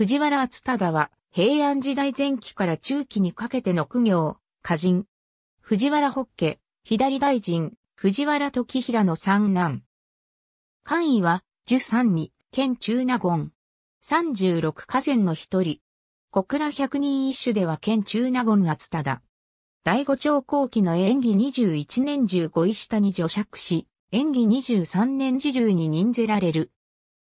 藤原厚忠は、平安時代前期から中期にかけての苦行、歌人。藤原北家、左大臣、藤原時平の三男。官位は、十三味、県中納言。三十六河川の一人。小倉百人一首では県中納言厚忠。第五朝後期の演技二十一年十五位下に助爵し、演技二十三年時中に任ぜられる。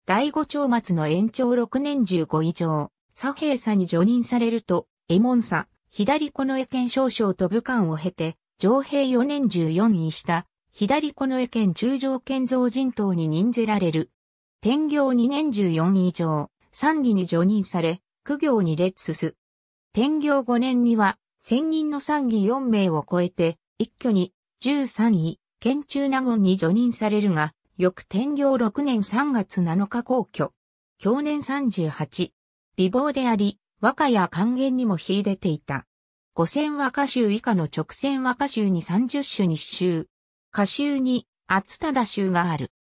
第五長末の延長6年15以上、左平佐に除任されると、右門佐、左の江県少将と武官を経て、上平4年14位した、左の江県中条建造人等に任ぜられる。天行2年14以上、三義に除任され、苦行に列す。天行5年には、千人の三義4名を超えて、一挙に、13位、県中納言に除任されるが、翌天行6年3月7日皇居。去年38。美貌であり、和歌や還元にも秀でていた。五千和歌集以下の直線和歌集に30種に集。歌集に、厚忠集がある。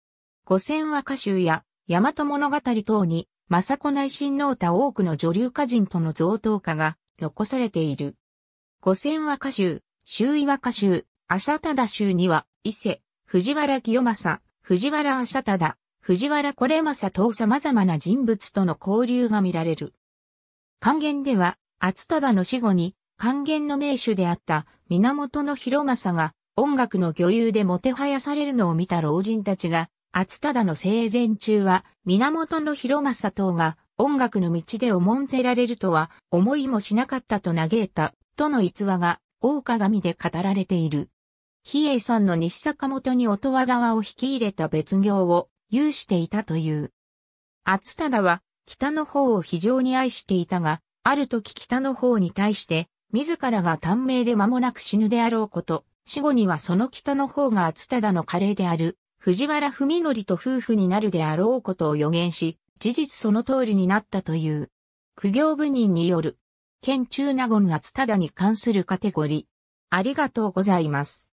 五千和歌集や、大和物語等に、政子内親の他多くの女流歌人との贈答歌が残されている。五千和歌集、周囲和歌集、浅忠集には、伊勢、藤原清正、藤原浅忠、藤原これまさと様々な人物との交流が見られる。還元では、厚忠の死後に、還元の名手であった源広政が音楽の女優でもてはやされるのを見た老人たちが、厚忠の生前中は源広政等が音楽の道で重んぜられるとは思いもしなかったと嘆いたとの逸話が大鏡で語られている。比叡山の西坂本に音羽川を引き入れた別業を有していたという。厚忠は北の方を非常に愛していたが、ある時北の方に対して、自らが短命で間もなく死ぬであろうこと、死後にはその北の方が厚忠の華麗である、藤原文則と夫婦になるであろうことを予言し、事実その通りになったという。苦行部人による、県中納言厚忠に関するカテゴリー。ありがとうございます。